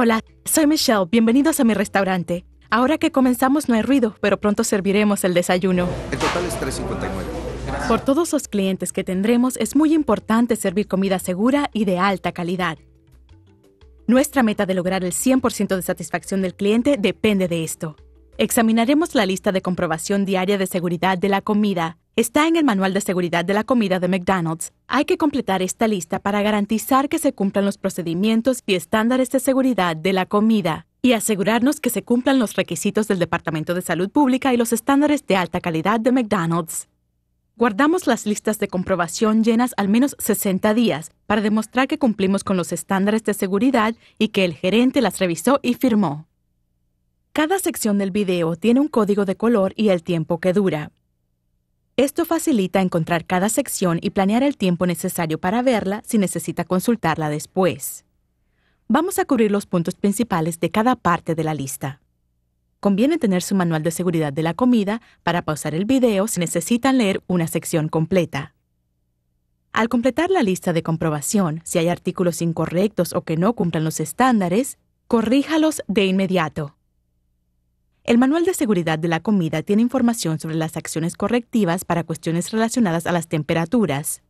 Hola, soy Michelle. Bienvenidos a mi restaurante. Ahora que comenzamos no hay ruido, pero pronto serviremos el desayuno. El total es 3.59. Por todos los clientes que tendremos es muy importante servir comida segura y de alta calidad. Nuestra meta de lograr el 100% de satisfacción del cliente depende de esto. Examinaremos la lista de comprobación diaria de seguridad de la comida, Está en el Manual de Seguridad de la Comida de McDonald's. Hay que completar esta lista para garantizar que se cumplan los procedimientos y estándares de seguridad de la comida y asegurarnos que se cumplan los requisitos del Departamento de Salud Pública y los estándares de alta calidad de McDonald's. Guardamos las listas de comprobación llenas al menos 60 días para demostrar que cumplimos con los estándares de seguridad y que el gerente las revisó y firmó. Cada sección del video tiene un código de color y el tiempo que dura. Esto facilita encontrar cada sección y planear el tiempo necesario para verla si necesita consultarla después. Vamos a cubrir los puntos principales de cada parte de la lista. Conviene tener su manual de seguridad de la comida para pausar el video si necesitan leer una sección completa. Al completar la lista de comprobación, si hay artículos incorrectos o que no cumplan los estándares, corríjalos de inmediato. El Manual de Seguridad de la Comida tiene información sobre las acciones correctivas para cuestiones relacionadas a las temperaturas.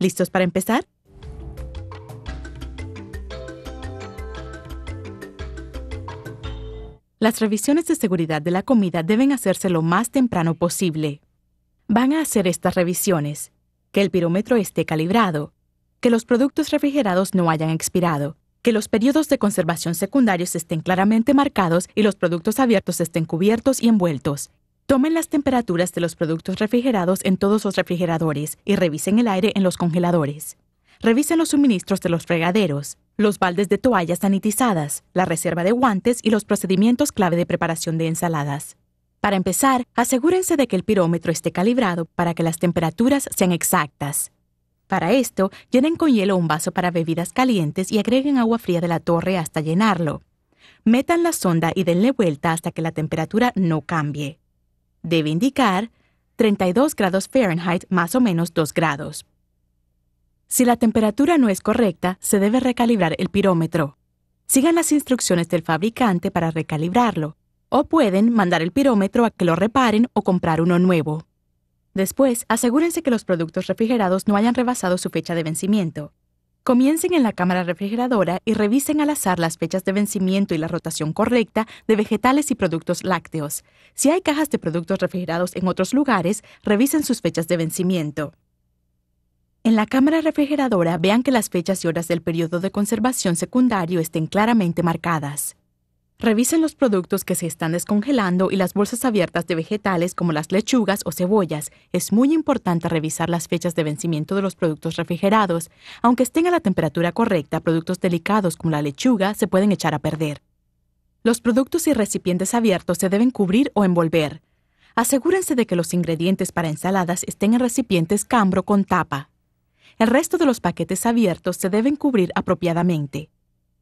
¿Listos para empezar? Las revisiones de seguridad de la comida deben hacerse lo más temprano posible. Van a hacer estas revisiones, que el pirómetro esté calibrado, que los productos refrigerados no hayan expirado, que los periodos de conservación secundarios estén claramente marcados y los productos abiertos estén cubiertos y envueltos. Tomen las temperaturas de los productos refrigerados en todos los refrigeradores y revisen el aire en los congeladores. Revisen los suministros de los fregaderos, los baldes de toallas sanitizadas, la reserva de guantes y los procedimientos clave de preparación de ensaladas. Para empezar, asegúrense de que el pirómetro esté calibrado para que las temperaturas sean exactas. Para esto, llenen con hielo un vaso para bebidas calientes y agreguen agua fría de la torre hasta llenarlo. Metan la sonda y denle vuelta hasta que la temperatura no cambie. Debe indicar 32 grados Fahrenheit más o menos 2 grados. Si la temperatura no es correcta, se debe recalibrar el pirómetro. Sigan las instrucciones del fabricante para recalibrarlo, o pueden mandar el pirómetro a que lo reparen o comprar uno nuevo. Después, asegúrense que los productos refrigerados no hayan rebasado su fecha de vencimiento. Comiencen en la cámara refrigeradora y revisen al azar las fechas de vencimiento y la rotación correcta de vegetales y productos lácteos. Si hay cajas de productos refrigerados en otros lugares, revisen sus fechas de vencimiento. En la cámara refrigeradora vean que las fechas y horas del periodo de conservación secundario estén claramente marcadas. Revisen los productos que se están descongelando y las bolsas abiertas de vegetales como las lechugas o cebollas. Es muy importante revisar las fechas de vencimiento de los productos refrigerados. Aunque estén a la temperatura correcta, productos delicados como la lechuga se pueden echar a perder. Los productos y recipientes abiertos se deben cubrir o envolver. Asegúrense de que los ingredientes para ensaladas estén en recipientes cambro con tapa. El resto de los paquetes abiertos se deben cubrir apropiadamente.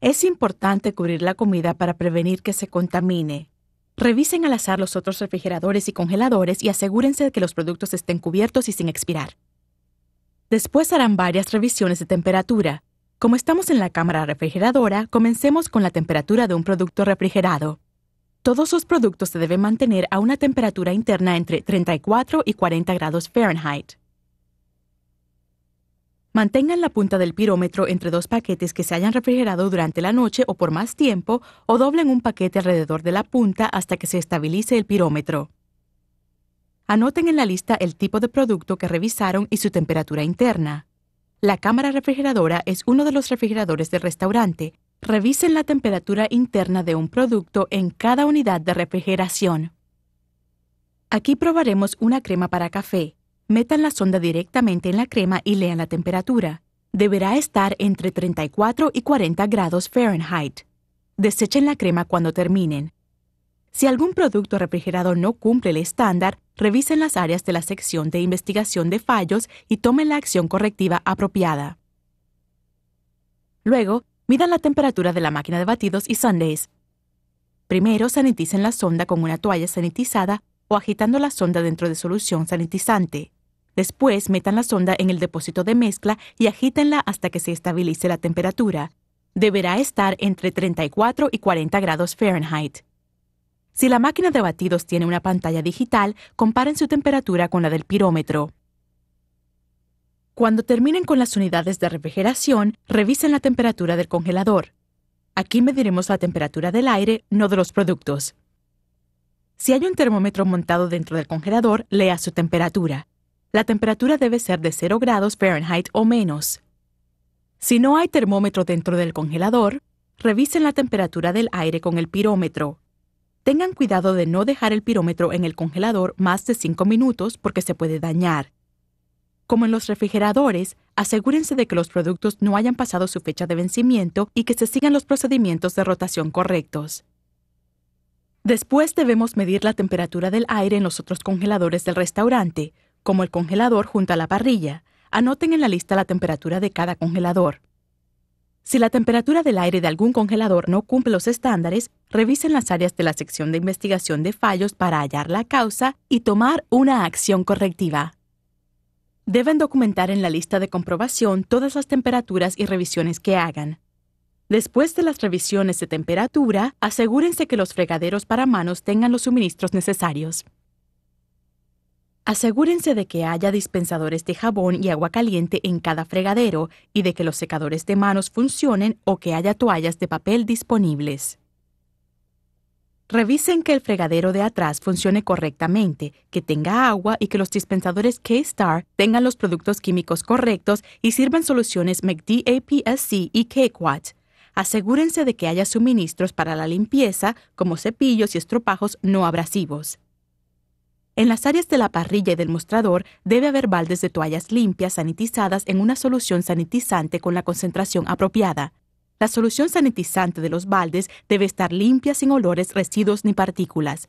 Es importante cubrir la comida para prevenir que se contamine. Revisen al azar los otros refrigeradores y congeladores y asegúrense de que los productos estén cubiertos y sin expirar. Después harán varias revisiones de temperatura. Como estamos en la cámara refrigeradora, comencemos con la temperatura de un producto refrigerado. Todos los productos se deben mantener a una temperatura interna entre 34 y 40 grados Fahrenheit. Mantengan la punta del pirómetro entre dos paquetes que se hayan refrigerado durante la noche o por más tiempo, o doblen un paquete alrededor de la punta hasta que se estabilice el pirómetro. Anoten en la lista el tipo de producto que revisaron y su temperatura interna. La cámara refrigeradora es uno de los refrigeradores del restaurante. Revisen la temperatura interna de un producto en cada unidad de refrigeración. Aquí probaremos una crema para café. Metan la sonda directamente en la crema y lean la temperatura. Deberá estar entre 34 y 40 grados Fahrenheit. Desechen la crema cuando terminen. Si algún producto refrigerado no cumple el estándar, revisen las áreas de la sección de investigación de fallos y tomen la acción correctiva apropiada. Luego, midan la temperatura de la máquina de batidos y sundaes. Primero, saniticen la sonda con una toalla sanitizada o agitando la sonda dentro de solución sanitizante. Después metan la sonda en el depósito de mezcla y agítenla hasta que se estabilice la temperatura. Deberá estar entre 34 y 40 grados Fahrenheit. Si la máquina de batidos tiene una pantalla digital, comparen su temperatura con la del pirómetro. Cuando terminen con las unidades de refrigeración, revisen la temperatura del congelador. Aquí mediremos la temperatura del aire, no de los productos. Si hay un termómetro montado dentro del congelador, lea su temperatura. La temperatura debe ser de 0 grados Fahrenheit o menos. Si no hay termómetro dentro del congelador, revisen la temperatura del aire con el pirómetro. Tengan cuidado de no dejar el pirómetro en el congelador más de 5 minutos porque se puede dañar. Como en los refrigeradores, asegúrense de que los productos no hayan pasado su fecha de vencimiento y que se sigan los procedimientos de rotación correctos. Después debemos medir la temperatura del aire en los otros congeladores del restaurante, como el congelador junto a la parrilla. Anoten en la lista la temperatura de cada congelador. Si la temperatura del aire de algún congelador no cumple los estándares, revisen las áreas de la sección de investigación de fallos para hallar la causa y tomar una acción correctiva. Deben documentar en la lista de comprobación todas las temperaturas y revisiones que hagan. Después de las revisiones de temperatura, asegúrense que los fregaderos para manos tengan los suministros necesarios. Asegúrense de que haya dispensadores de jabón y agua caliente en cada fregadero y de que los secadores de manos funcionen o que haya toallas de papel disponibles. Revisen que el fregadero de atrás funcione correctamente, que tenga agua y que los dispensadores K-Star tengan los productos químicos correctos y sirvan soluciones APSC e y K-Quad asegúrense de que haya suministros para la limpieza, como cepillos y estropajos no abrasivos. En las áreas de la parrilla y del mostrador debe haber baldes de toallas limpias sanitizadas en una solución sanitizante con la concentración apropiada. La solución sanitizante de los baldes debe estar limpia sin olores, residuos ni partículas.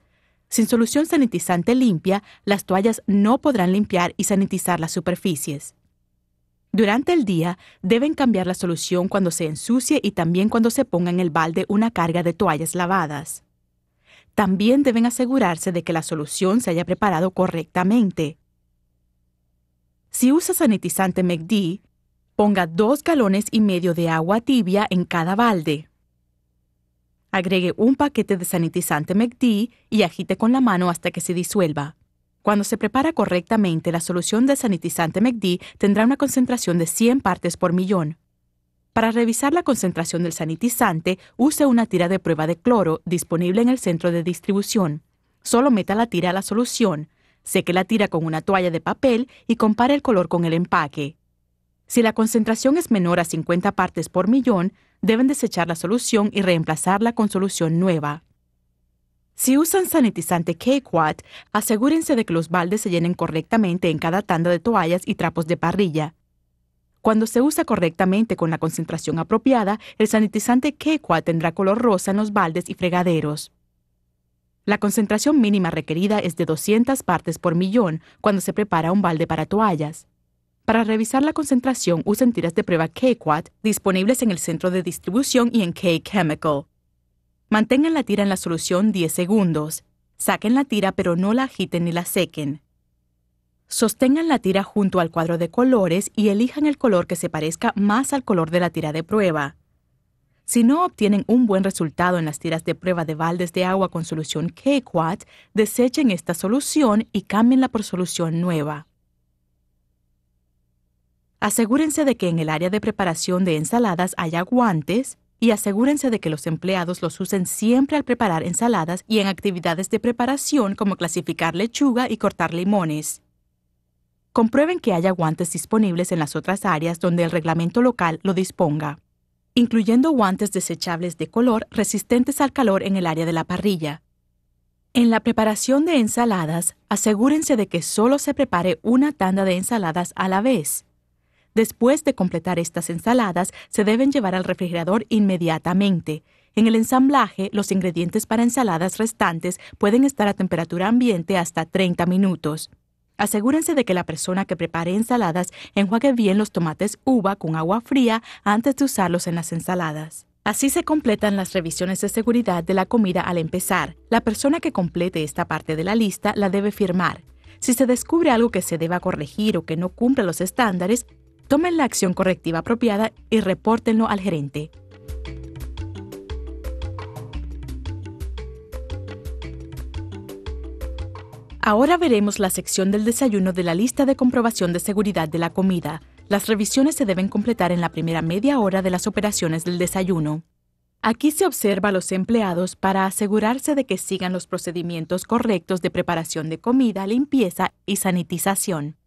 Sin solución sanitizante limpia, las toallas no podrán limpiar y sanitizar las superficies. Durante el día deben cambiar la solución cuando se ensucie y también cuando se ponga en el balde una carga de toallas lavadas. También deben asegurarse de que la solución se haya preparado correctamente. Si usa sanitizante McD, ponga dos galones y medio de agua tibia en cada balde. Agregue un paquete de sanitizante McD y agite con la mano hasta que se disuelva. Cuando se prepara correctamente, la solución de sanitizante McD tendrá una concentración de 100 partes por millón. Para revisar la concentración del sanitizante, use una tira de prueba de cloro disponible en el centro de distribución. Solo meta la tira a la solución, seque la tira con una toalla de papel y compare el color con el empaque. Si la concentración es menor a 50 partes por millón, deben desechar la solución y reemplazarla con solución nueva. Si usan sanitizante K-Quad, asegúrense de que los baldes se llenen correctamente en cada tanda de toallas y trapos de parrilla. Cuando se usa correctamente con la concentración apropiada, el sanitizante K-Quad tendrá color rosa en los baldes y fregaderos. La concentración mínima requerida es de 200 partes por millón cuando se prepara un balde para toallas. Para revisar la concentración usen tiras de prueba K-Quad disponibles en el centro de distribución y en K-Chemical. Mantengan la tira en la solución 10 segundos. Saquen la tira pero no la agiten ni la sequen. Sostengan la tira junto al cuadro de colores y elijan el color que se parezca más al color de la tira de prueba. Si no obtienen un buen resultado en las tiras de prueba de baldes de agua con solución k quad desechen esta solución y cámbienla por solución nueva. Asegúrense de que en el área de preparación de ensaladas haya guantes, y asegúrense de que los empleados los usen siempre al preparar ensaladas y en actividades de preparación como clasificar lechuga y cortar limones. Comprueben que haya guantes disponibles en las otras áreas donde el reglamento local lo disponga, incluyendo guantes desechables de color resistentes al calor en el área de la parrilla. En la preparación de ensaladas, asegúrense de que solo se prepare una tanda de ensaladas a la vez. Después de completar estas ensaladas, se deben llevar al refrigerador inmediatamente. En el ensamblaje, los ingredientes para ensaladas restantes pueden estar a temperatura ambiente hasta 30 minutos. Asegúrense de que la persona que prepare ensaladas enjuague bien los tomates uva con agua fría antes de usarlos en las ensaladas. Así se completan las revisiones de seguridad de la comida al empezar. La persona que complete esta parte de la lista la debe firmar. Si se descubre algo que se deba corregir o que no cumpla los estándares, tomen la acción correctiva apropiada y repórtenlo al gerente. Ahora veremos la sección del desayuno de la lista de comprobación de seguridad de la comida. Las revisiones se deben completar en la primera media hora de las operaciones del desayuno. Aquí se observa a los empleados para asegurarse de que sigan los procedimientos correctos de preparación de comida, limpieza y sanitización.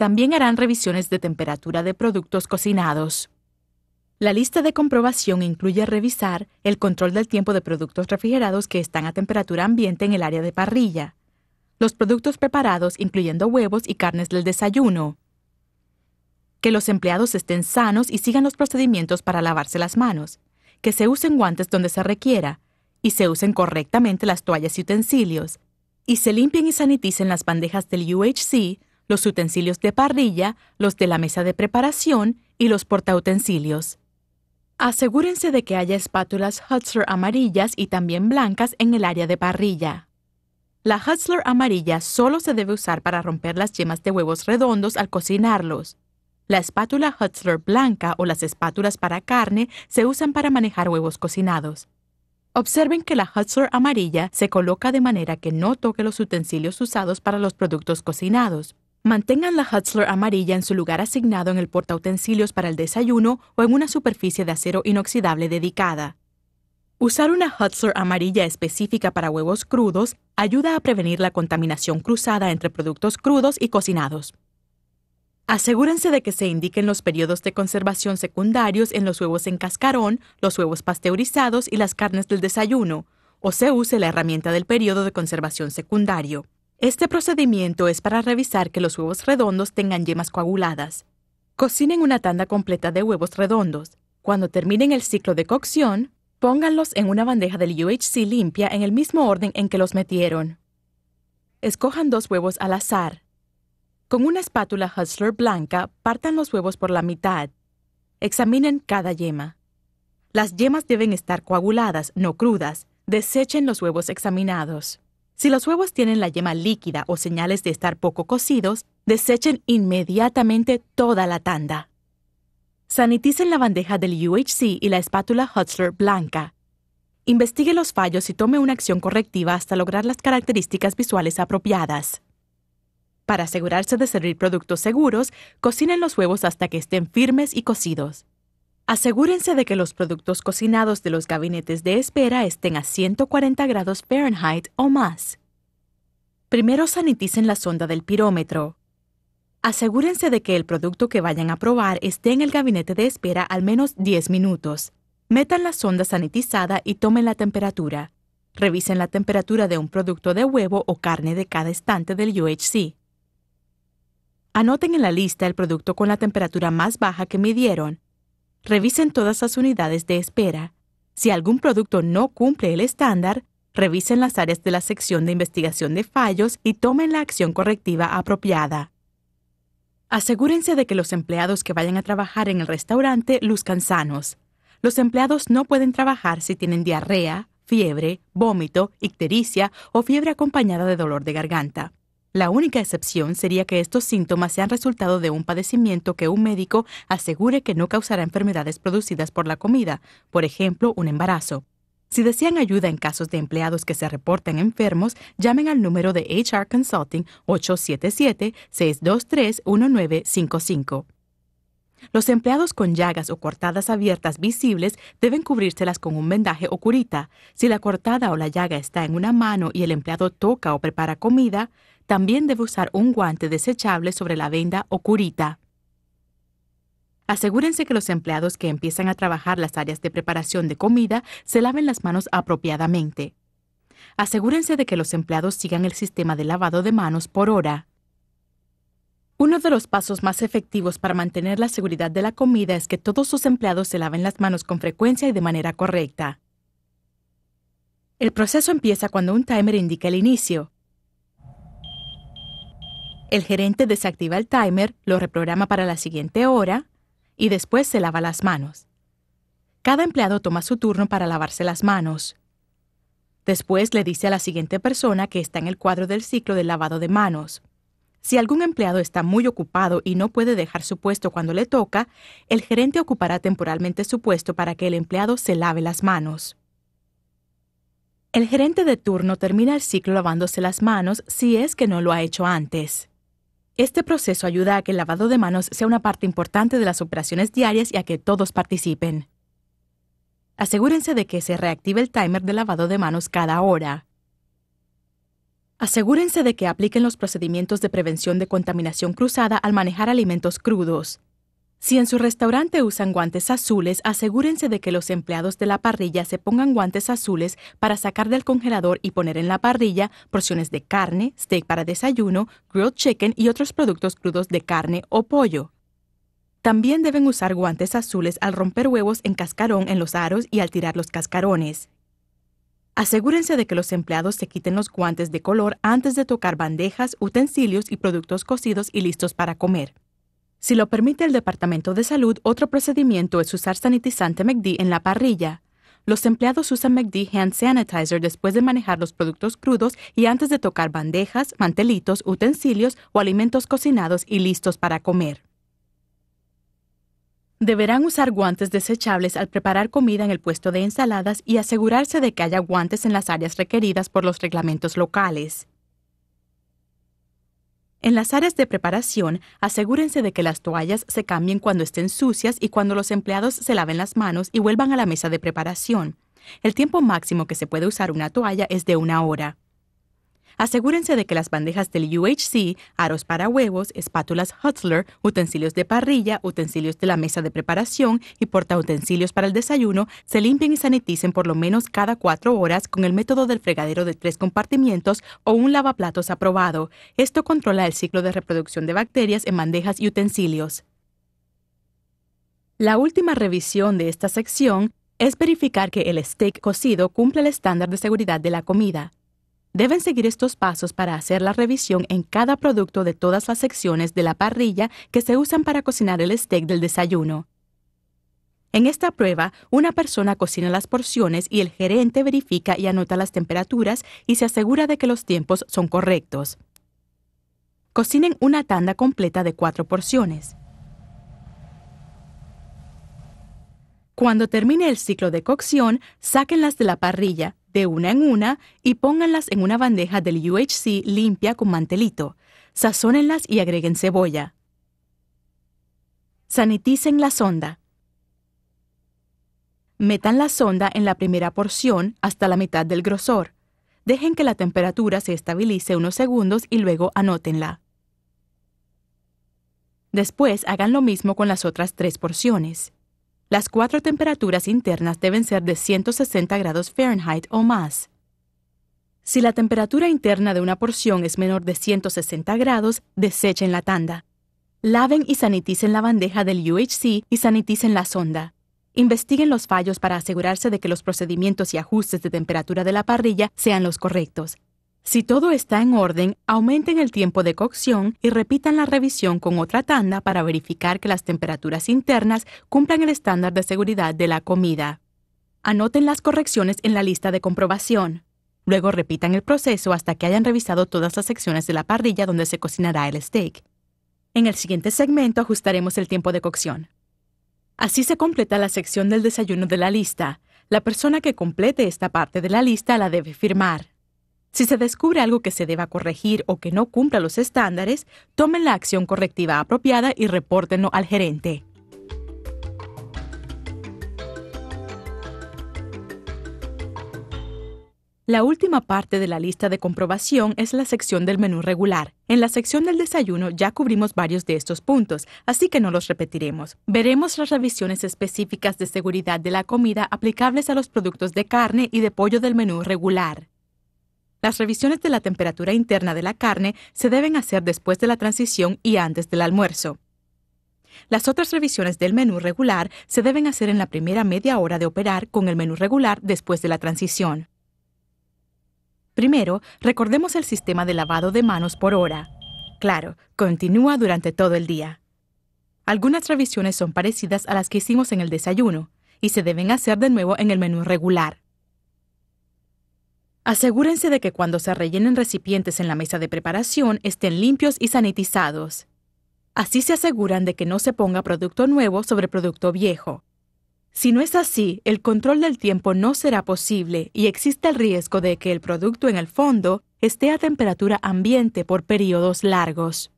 También harán revisiones de temperatura de productos cocinados. La lista de comprobación incluye revisar el control del tiempo de productos refrigerados que están a temperatura ambiente en el área de parrilla, los productos preparados incluyendo huevos y carnes del desayuno, que los empleados estén sanos y sigan los procedimientos para lavarse las manos, que se usen guantes donde se requiera, y se usen correctamente las toallas y utensilios, y se limpien y saniticen las bandejas del UHC los utensilios de parrilla, los de la mesa de preparación y los portautensilios. Asegúrense de que haya espátulas Hutzler amarillas y también blancas en el área de parrilla. La Hutzler amarilla solo se debe usar para romper las yemas de huevos redondos al cocinarlos. La espátula Hutzler blanca o las espátulas para carne se usan para manejar huevos cocinados. Observen que la Hutzler amarilla se coloca de manera que no toque los utensilios usados para los productos cocinados, Mantengan la Hutzler amarilla en su lugar asignado en el porta utensilios para el desayuno o en una superficie de acero inoxidable dedicada. Usar una Hutzler amarilla específica para huevos crudos ayuda a prevenir la contaminación cruzada entre productos crudos y cocinados. Asegúrense de que se indiquen los periodos de conservación secundarios en los huevos en cascarón, los huevos pasteurizados y las carnes del desayuno, o se use la herramienta del periodo de conservación secundario. Este procedimiento es para revisar que los huevos redondos tengan yemas coaguladas. Cocinen una tanda completa de huevos redondos. Cuando terminen el ciclo de cocción, pónganlos en una bandeja del UHC limpia en el mismo orden en que los metieron. Escojan dos huevos al azar. Con una espátula Hustler blanca, partan los huevos por la mitad. Examinen cada yema. Las yemas deben estar coaguladas, no crudas. Desechen los huevos examinados. Si los huevos tienen la yema líquida o señales de estar poco cocidos, desechen inmediatamente toda la tanda. Saniticen la bandeja del UHC y la espátula Hutzler blanca. Investigue los fallos y tome una acción correctiva hasta lograr las características visuales apropiadas. Para asegurarse de servir productos seguros, cocinen los huevos hasta que estén firmes y cocidos. Asegúrense de que los productos cocinados de los gabinetes de espera estén a 140 grados Fahrenheit o más. Primero saniticen la sonda del pirómetro. Asegúrense de que el producto que vayan a probar esté en el gabinete de espera al menos 10 minutos. Metan la sonda sanitizada y tomen la temperatura. Revisen la temperatura de un producto de huevo o carne de cada estante del UHC. Anoten en la lista el producto con la temperatura más baja que midieron Revisen todas las unidades de espera. Si algún producto no cumple el estándar, revisen las áreas de la sección de investigación de fallos y tomen la acción correctiva apropiada. Asegúrense de que los empleados que vayan a trabajar en el restaurante luzcan sanos. Los empleados no pueden trabajar si tienen diarrea, fiebre, vómito, ictericia o fiebre acompañada de dolor de garganta. La única excepción sería que estos síntomas sean resultado de un padecimiento que un médico asegure que no causará enfermedades producidas por la comida, por ejemplo, un embarazo. Si desean ayuda en casos de empleados que se reporten enfermos, llamen al número de HR Consulting 877-623-1955. Los empleados con llagas o cortadas abiertas visibles deben cubrírselas con un vendaje o curita. Si la cortada o la llaga está en una mano y el empleado toca o prepara comida, también debe usar un guante desechable sobre la venda o curita. Asegúrense que los empleados que empiezan a trabajar las áreas de preparación de comida se laven las manos apropiadamente. Asegúrense de que los empleados sigan el sistema de lavado de manos por hora. Uno de los pasos más efectivos para mantener la seguridad de la comida es que todos sus empleados se laven las manos con frecuencia y de manera correcta. El proceso empieza cuando un timer indica el inicio. El gerente desactiva el timer, lo reprograma para la siguiente hora y después se lava las manos. Cada empleado toma su turno para lavarse las manos. Después le dice a la siguiente persona que está en el cuadro del ciclo del lavado de manos. Si algún empleado está muy ocupado y no puede dejar su puesto cuando le toca, el gerente ocupará temporalmente su puesto para que el empleado se lave las manos. El gerente de turno termina el ciclo lavándose las manos si es que no lo ha hecho antes. Este proceso ayuda a que el lavado de manos sea una parte importante de las operaciones diarias y a que todos participen. Asegúrense de que se reactive el timer de lavado de manos cada hora. Asegúrense de que apliquen los procedimientos de prevención de contaminación cruzada al manejar alimentos crudos. Si en su restaurante usan guantes azules, asegúrense de que los empleados de la parrilla se pongan guantes azules para sacar del congelador y poner en la parrilla porciones de carne, steak para desayuno, grilled chicken y otros productos crudos de carne o pollo. También deben usar guantes azules al romper huevos en cascarón en los aros y al tirar los cascarones. Asegúrense de que los empleados se quiten los guantes de color antes de tocar bandejas, utensilios y productos cocidos y listos para comer. Si lo permite el Departamento de Salud, otro procedimiento es usar sanitizante McD e en la parrilla. Los empleados usan McD e Hand Sanitizer después de manejar los productos crudos y antes de tocar bandejas, mantelitos, utensilios o alimentos cocinados y listos para comer. Deberán usar guantes desechables al preparar comida en el puesto de ensaladas y asegurarse de que haya guantes en las áreas requeridas por los reglamentos locales. En las áreas de preparación, asegúrense de que las toallas se cambien cuando estén sucias y cuando los empleados se laven las manos y vuelvan a la mesa de preparación. El tiempo máximo que se puede usar una toalla es de una hora. Asegúrense de que las bandejas del UHC, aros para huevos, espátulas Hutzler, utensilios de parrilla, utensilios de la mesa de preparación y utensilios para el desayuno se limpien y saniticen por lo menos cada cuatro horas con el método del fregadero de tres compartimientos o un lavaplatos aprobado. Esto controla el ciclo de reproducción de bacterias en bandejas y utensilios. La última revisión de esta sección es verificar que el steak cocido cumple el estándar de seguridad de la comida. Deben seguir estos pasos para hacer la revisión en cada producto de todas las secciones de la parrilla que se usan para cocinar el steak del desayuno. En esta prueba, una persona cocina las porciones y el gerente verifica y anota las temperaturas y se asegura de que los tiempos son correctos. Cocinen una tanda completa de cuatro porciones. Cuando termine el ciclo de cocción, saquen las de la parrilla de una en una y pónganlas en una bandeja del UHC limpia con mantelito. Sazónenlas y agreguen cebolla. Saniticen la sonda. Metan la sonda en la primera porción hasta la mitad del grosor. Dejen que la temperatura se estabilice unos segundos y luego anótenla. Después hagan lo mismo con las otras tres porciones. Las cuatro temperaturas internas deben ser de 160 grados Fahrenheit o más. Si la temperatura interna de una porción es menor de 160 grados, desechen la tanda. Laven y saniticen la bandeja del UHC y saniticen la sonda. Investiguen los fallos para asegurarse de que los procedimientos y ajustes de temperatura de la parrilla sean los correctos. Si todo está en orden, aumenten el tiempo de cocción y repitan la revisión con otra tanda para verificar que las temperaturas internas cumplan el estándar de seguridad de la comida. Anoten las correcciones en la lista de comprobación. Luego repitan el proceso hasta que hayan revisado todas las secciones de la parrilla donde se cocinará el steak. En el siguiente segmento ajustaremos el tiempo de cocción. Así se completa la sección del desayuno de la lista. La persona que complete esta parte de la lista la debe firmar. Si se descubre algo que se deba corregir o que no cumpla los estándares, tomen la acción correctiva apropiada y repórtenlo al gerente. La última parte de la lista de comprobación es la sección del menú regular. En la sección del desayuno ya cubrimos varios de estos puntos, así que no los repetiremos. Veremos las revisiones específicas de seguridad de la comida aplicables a los productos de carne y de pollo del menú regular. Las revisiones de la temperatura interna de la carne se deben hacer después de la transición y antes del almuerzo. Las otras revisiones del menú regular se deben hacer en la primera media hora de operar con el menú regular después de la transición. Primero, recordemos el sistema de lavado de manos por hora. Claro, continúa durante todo el día. Algunas revisiones son parecidas a las que hicimos en el desayuno y se deben hacer de nuevo en el menú regular. Asegúrense de que cuando se rellenen recipientes en la mesa de preparación estén limpios y sanitizados. Así se aseguran de que no se ponga producto nuevo sobre producto viejo. Si no es así, el control del tiempo no será posible y existe el riesgo de que el producto en el fondo esté a temperatura ambiente por periodos largos.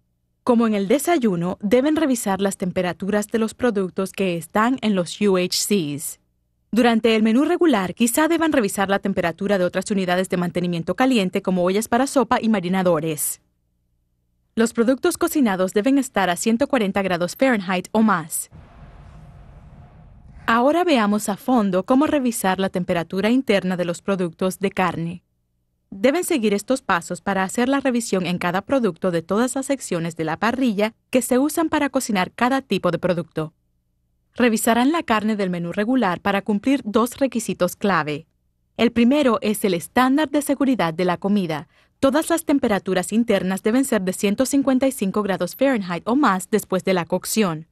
Como en el desayuno, deben revisar las temperaturas de los productos que están en los UHCs. Durante el menú regular, quizá deban revisar la temperatura de otras unidades de mantenimiento caliente como ollas para sopa y marinadores. Los productos cocinados deben estar a 140 grados Fahrenheit o más. Ahora veamos a fondo cómo revisar la temperatura interna de los productos de carne. Deben seguir estos pasos para hacer la revisión en cada producto de todas las secciones de la parrilla que se usan para cocinar cada tipo de producto revisarán la carne del menú regular para cumplir dos requisitos clave. El primero es el estándar de seguridad de la comida. Todas las temperaturas internas deben ser de 155 grados Fahrenheit o más después de la cocción.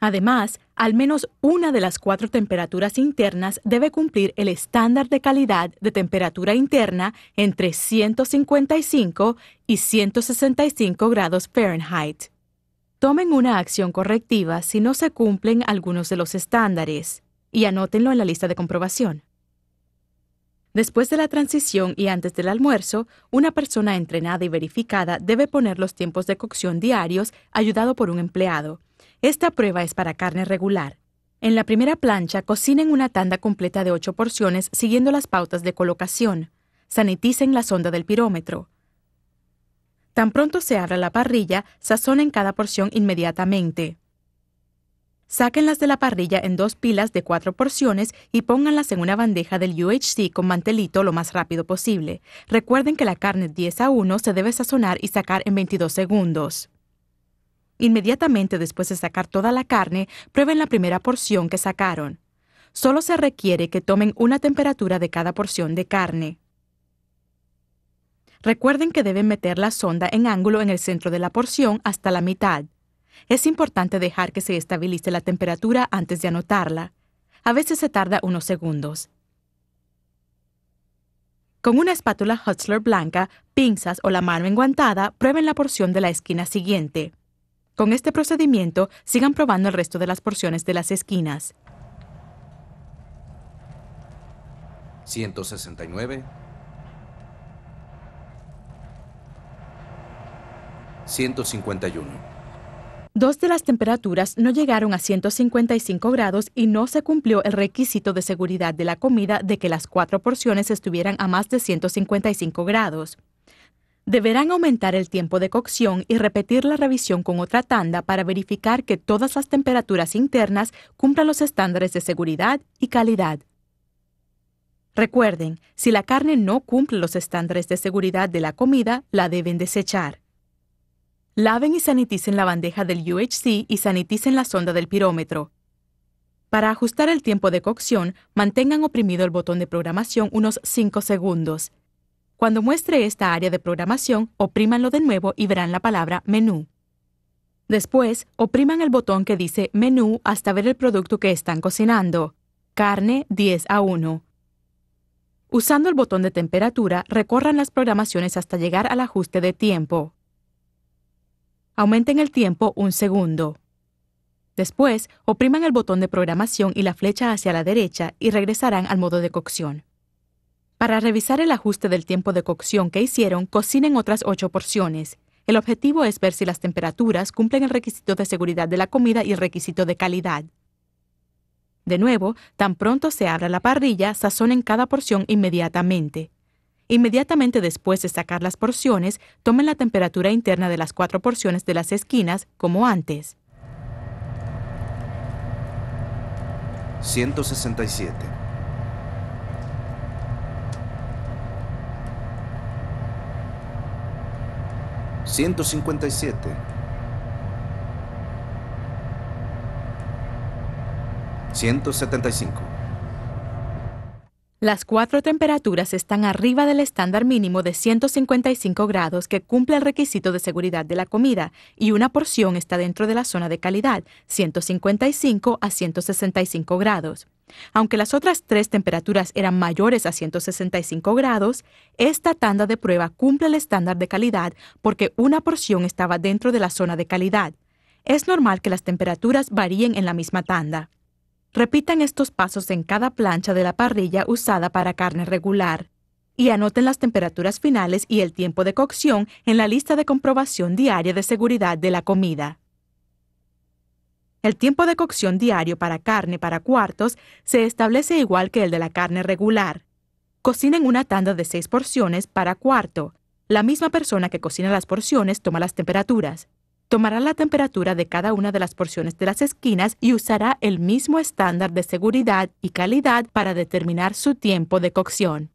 Además, al menos una de las cuatro temperaturas internas debe cumplir el estándar de calidad de temperatura interna entre 155 y 165 grados Fahrenheit. Tomen una acción correctiva si no se cumplen algunos de los estándares y anótenlo en la lista de comprobación. Después de la transición y antes del almuerzo, una persona entrenada y verificada debe poner los tiempos de cocción diarios ayudado por un empleado. Esta prueba es para carne regular. En la primera plancha cocinen una tanda completa de ocho porciones siguiendo las pautas de colocación. Saniticen la sonda del pirómetro. Tan pronto se abra la parrilla, sazonen cada porción inmediatamente. Sáquenlas de la parrilla en dos pilas de cuatro porciones y pónganlas en una bandeja del UHC con mantelito lo más rápido posible. Recuerden que la carne 10 a 1 se debe sazonar y sacar en 22 segundos. Inmediatamente después de sacar toda la carne, prueben la primera porción que sacaron. Solo se requiere que tomen una temperatura de cada porción de carne. Recuerden que deben meter la sonda en ángulo en el centro de la porción hasta la mitad. Es importante dejar que se estabilice la temperatura antes de anotarla. A veces se tarda unos segundos. Con una espátula Hutzler blanca, pinzas o la mano enguantada, prueben la porción de la esquina siguiente. Con este procedimiento, sigan probando el resto de las porciones de las esquinas. 169 151. Dos de las temperaturas no llegaron a 155 grados y no se cumplió el requisito de seguridad de la comida de que las cuatro porciones estuvieran a más de 155 grados. Deberán aumentar el tiempo de cocción y repetir la revisión con otra tanda para verificar que todas las temperaturas internas cumplan los estándares de seguridad y calidad. Recuerden, si la carne no cumple los estándares de seguridad de la comida, la deben desechar. Laven y saniticen la bandeja del UHC y saniticen la sonda del pirómetro. Para ajustar el tiempo de cocción, mantengan oprimido el botón de programación unos 5 segundos. Cuando muestre esta área de programación, oprímanlo de nuevo y verán la palabra menú. Después, opriman el botón que dice menú hasta ver el producto que están cocinando. Carne 10 a 1. Usando el botón de temperatura, recorran las programaciones hasta llegar al ajuste de tiempo. Aumenten el tiempo un segundo. Después, opriman el botón de programación y la flecha hacia la derecha y regresarán al modo de cocción. Para revisar el ajuste del tiempo de cocción que hicieron, cocinen otras ocho porciones. El objetivo es ver si las temperaturas cumplen el requisito de seguridad de la comida y el requisito de calidad. De nuevo, tan pronto se abra la parrilla, sazonen cada porción inmediatamente. Inmediatamente después de sacar las porciones, tomen la temperatura interna de las cuatro porciones de las esquinas como antes. 167. 157 175 las cuatro temperaturas están arriba del estándar mínimo de 155 grados que cumple el requisito de seguridad de la comida y una porción está dentro de la zona de calidad, 155 a 165 grados. Aunque las otras tres temperaturas eran mayores a 165 grados, esta tanda de prueba cumple el estándar de calidad porque una porción estaba dentro de la zona de calidad. Es normal que las temperaturas varíen en la misma tanda. Repitan estos pasos en cada plancha de la parrilla usada para carne regular y anoten las temperaturas finales y el tiempo de cocción en la lista de comprobación diaria de seguridad de la comida. El tiempo de cocción diario para carne para cuartos se establece igual que el de la carne regular. Cocinen una tanda de seis porciones para cuarto. La misma persona que cocina las porciones toma las temperaturas. Tomará la temperatura de cada una de las porciones de las esquinas y usará el mismo estándar de seguridad y calidad para determinar su tiempo de cocción.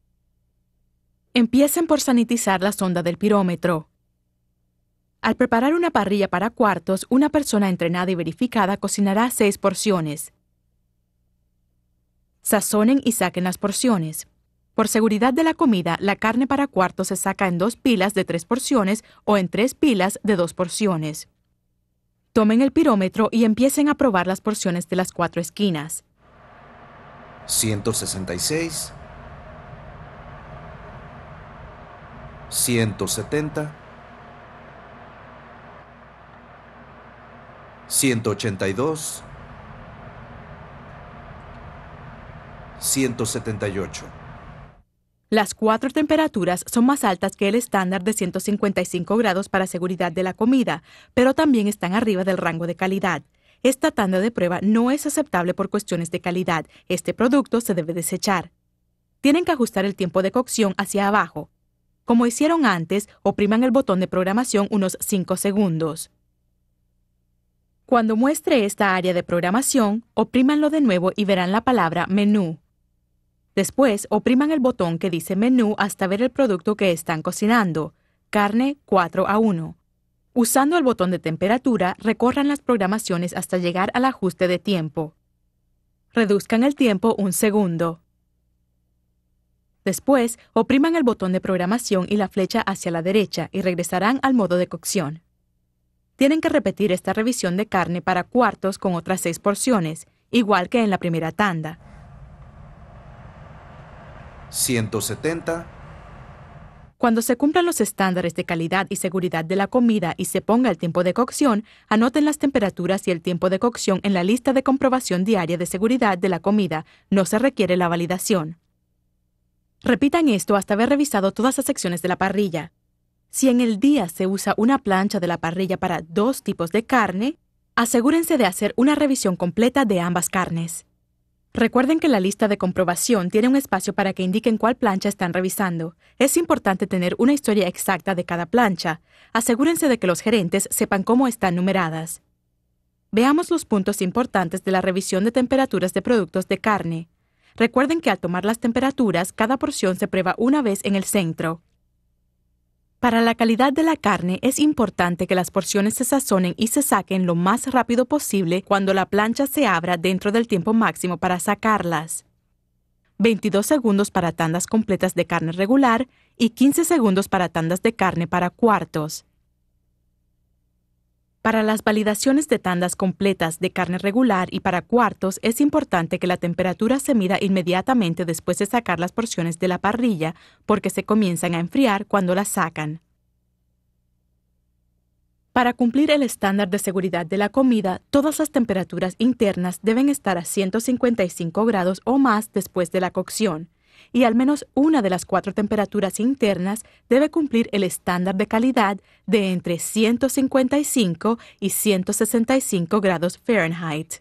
Empiecen por sanitizar la sonda del pirómetro. Al preparar una parrilla para cuartos, una persona entrenada y verificada cocinará seis porciones. Sazonen y saquen las porciones. Por seguridad de la comida, la carne para cuarto se saca en dos pilas de tres porciones o en tres pilas de dos porciones. Tomen el pirómetro y empiecen a probar las porciones de las cuatro esquinas. 166, 170, 182, 178. Las cuatro temperaturas son más altas que el estándar de 155 grados para seguridad de la comida, pero también están arriba del rango de calidad. Esta tanda de prueba no es aceptable por cuestiones de calidad. Este producto se debe desechar. Tienen que ajustar el tiempo de cocción hacia abajo. Como hicieron antes, opriman el botón de programación unos 5 segundos. Cuando muestre esta área de programación, oprímanlo de nuevo y verán la palabra menú. Después, opriman el botón que dice menú hasta ver el producto que están cocinando, carne 4 a 1. Usando el botón de temperatura, recorran las programaciones hasta llegar al ajuste de tiempo. Reduzcan el tiempo un segundo. Después, opriman el botón de programación y la flecha hacia la derecha y regresarán al modo de cocción. Tienen que repetir esta revisión de carne para cuartos con otras seis porciones, igual que en la primera tanda. 170. Cuando se cumplan los estándares de calidad y seguridad de la comida y se ponga el tiempo de cocción, anoten las temperaturas y el tiempo de cocción en la lista de comprobación diaria de seguridad de la comida. No se requiere la validación. Repitan esto hasta haber revisado todas las secciones de la parrilla. Si en el día se usa una plancha de la parrilla para dos tipos de carne, asegúrense de hacer una revisión completa de ambas carnes. Recuerden que la lista de comprobación tiene un espacio para que indiquen cuál plancha están revisando. Es importante tener una historia exacta de cada plancha. Asegúrense de que los gerentes sepan cómo están numeradas. Veamos los puntos importantes de la revisión de temperaturas de productos de carne. Recuerden que al tomar las temperaturas, cada porción se prueba una vez en el centro. Para la calidad de la carne es importante que las porciones se sazonen y se saquen lo más rápido posible cuando la plancha se abra dentro del tiempo máximo para sacarlas. 22 segundos para tandas completas de carne regular y 15 segundos para tandas de carne para cuartos. Para las validaciones de tandas completas de carne regular y para cuartos es importante que la temperatura se mida inmediatamente después de sacar las porciones de la parrilla porque se comienzan a enfriar cuando las sacan. Para cumplir el estándar de seguridad de la comida, todas las temperaturas internas deben estar a 155 grados o más después de la cocción y al menos una de las cuatro temperaturas internas debe cumplir el estándar de calidad de entre 155 y 165 grados Fahrenheit.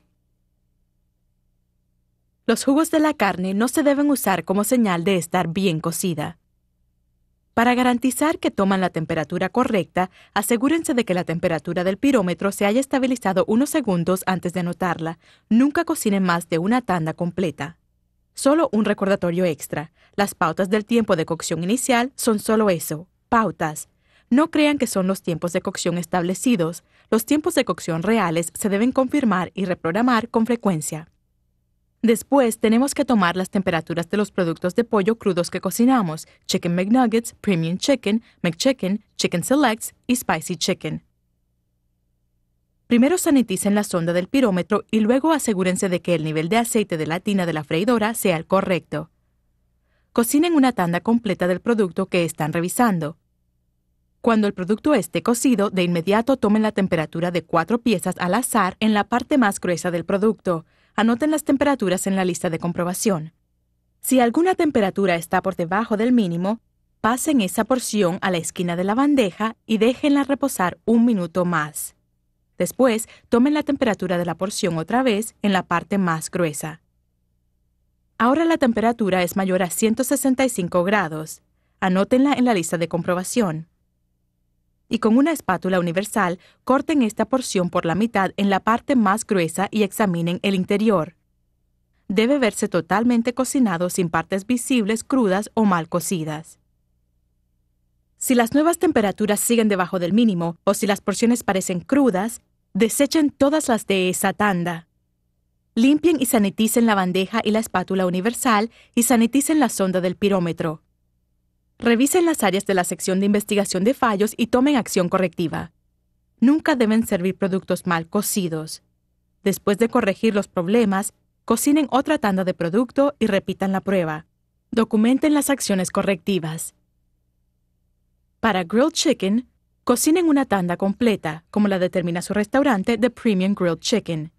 Los jugos de la carne no se deben usar como señal de estar bien cocida. Para garantizar que toman la temperatura correcta, asegúrense de que la temperatura del pirómetro se haya estabilizado unos segundos antes de anotarla. Nunca cocinen más de una tanda completa. Solo un recordatorio extra. Las pautas del tiempo de cocción inicial son solo eso, pautas. No crean que son los tiempos de cocción establecidos. Los tiempos de cocción reales se deben confirmar y reprogramar con frecuencia. Después tenemos que tomar las temperaturas de los productos de pollo crudos que cocinamos, Chicken McNuggets, Premium Chicken, McChicken, Chicken Selects y Spicy Chicken. Primero saniticen la sonda del pirómetro y luego asegúrense de que el nivel de aceite de la tina de la freidora sea el correcto. Cocinen una tanda completa del producto que están revisando. Cuando el producto esté cocido, de inmediato tomen la temperatura de cuatro piezas al azar en la parte más gruesa del producto. Anoten las temperaturas en la lista de comprobación. Si alguna temperatura está por debajo del mínimo, pasen esa porción a la esquina de la bandeja y déjenla reposar un minuto más. Después, tomen la temperatura de la porción otra vez en la parte más gruesa. Ahora la temperatura es mayor a 165 grados. Anótenla en la lista de comprobación. Y con una espátula universal, corten esta porción por la mitad en la parte más gruesa y examinen el interior. Debe verse totalmente cocinado sin partes visibles crudas o mal cocidas. Si las nuevas temperaturas siguen debajo del mínimo o si las porciones parecen crudas, Desechen todas las de esa tanda. Limpien y saniticen la bandeja y la espátula universal y saniticen la sonda del pirómetro. Revisen las áreas de la sección de investigación de fallos y tomen acción correctiva. Nunca deben servir productos mal cocidos. Después de corregir los problemas, cocinen otra tanda de producto y repitan la prueba. Documenten las acciones correctivas. Para grilled chicken, Cocinen una tanda completa, como la determina su restaurante The Premium Grilled Chicken.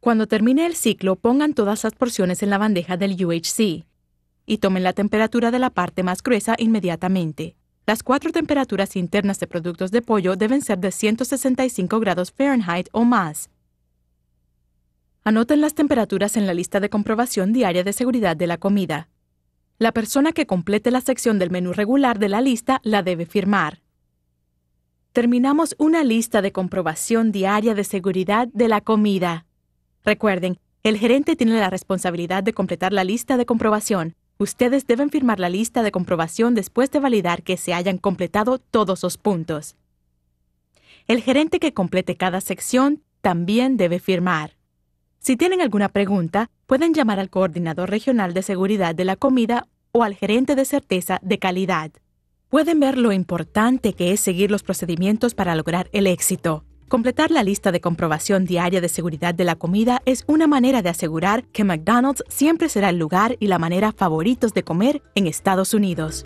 Cuando termine el ciclo, pongan todas las porciones en la bandeja del UHC y tomen la temperatura de la parte más gruesa inmediatamente. Las cuatro temperaturas internas de productos de pollo deben ser de 165 grados Fahrenheit o más. Anoten las temperaturas en la lista de comprobación diaria de seguridad de la comida. La persona que complete la sección del menú regular de la lista la debe firmar terminamos una lista de comprobación diaria de seguridad de la comida. Recuerden, el gerente tiene la responsabilidad de completar la lista de comprobación. Ustedes deben firmar la lista de comprobación después de validar que se hayan completado todos los puntos. El gerente que complete cada sección también debe firmar. Si tienen alguna pregunta, pueden llamar al coordinador regional de seguridad de la comida o al gerente de certeza de calidad pueden ver lo importante que es seguir los procedimientos para lograr el éxito. Completar la lista de comprobación diaria de seguridad de la comida es una manera de asegurar que McDonald's siempre será el lugar y la manera favoritos de comer en Estados Unidos.